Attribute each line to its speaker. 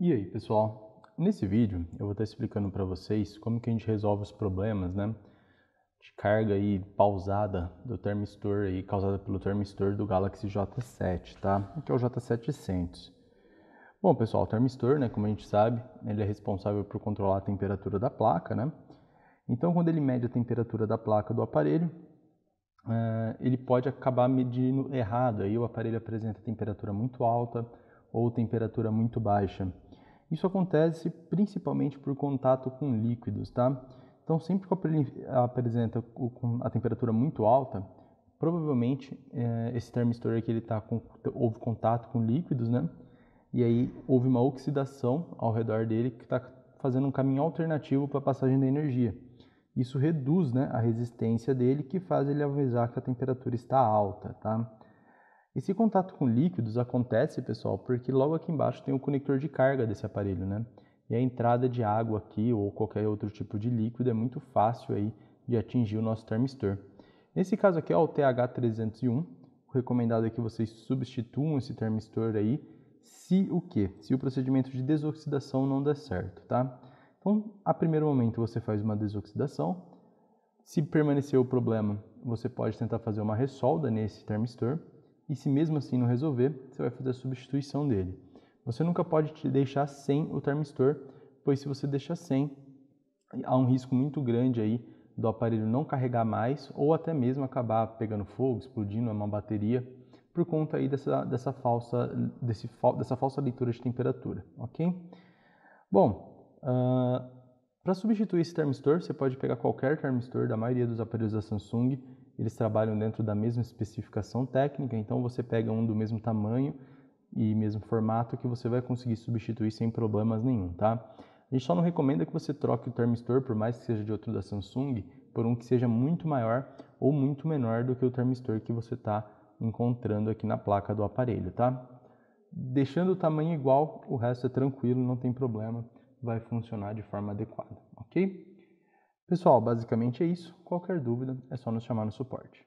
Speaker 1: E aí pessoal, nesse vídeo eu vou estar explicando para vocês como que a gente resolve os problemas né, de carga aí pausada do termistor aí, causada pelo termistor do Galaxy J7, tá? que é o J700. Bom pessoal, o termistor, né, como a gente sabe, ele é responsável por controlar a temperatura da placa, né? Então quando ele mede a temperatura da placa do aparelho, uh, ele pode acabar medindo errado, aí o aparelho apresenta temperatura muito alta ou temperatura muito baixa. Isso acontece principalmente por contato com líquidos, tá? Então, sempre que apresenta a temperatura muito alta, provavelmente é, esse termistor aqui ele tá com, houve contato com líquidos, né? E aí houve uma oxidação ao redor dele que está fazendo um caminho alternativo para a passagem da energia. Isso reduz né, a resistência dele, que faz ele avisar que a temperatura está alta, tá? Esse contato com líquidos acontece, pessoal, porque logo aqui embaixo tem o conector de carga desse aparelho, né? E a entrada de água aqui ou qualquer outro tipo de líquido é muito fácil aí de atingir o nosso termistor. Nesse caso aqui é o TH301. O recomendado é que vocês substituam esse termistor aí se o quê? Se o procedimento de desoxidação não der certo, tá? Então, a primeiro momento você faz uma desoxidação. Se permanecer o problema, você pode tentar fazer uma ressolda nesse termistor e se mesmo assim não resolver, você vai fazer a substituição dele. Você nunca pode deixar sem o termistor, pois se você deixar sem, há um risco muito grande aí do aparelho não carregar mais ou até mesmo acabar pegando fogo, explodindo é uma bateria por conta aí dessa, dessa, falsa, desse, dessa falsa leitura de temperatura, ok? Bom, uh, ah, para substituir esse termistor, você pode pegar qualquer termistor da maioria dos aparelhos da Samsung, eles trabalham dentro da mesma especificação técnica, então você pega um do mesmo tamanho e mesmo formato que você vai conseguir substituir sem problemas nenhum, tá? A gente só não recomenda que você troque o termistor, por mais que seja de outro da Samsung, por um que seja muito maior ou muito menor do que o termistor que você está encontrando aqui na placa do aparelho, tá? Deixando o tamanho igual, o resto é tranquilo, não tem problema, vai funcionar de forma adequada, ok? Pessoal, basicamente é isso. Qualquer dúvida é só nos chamar no suporte.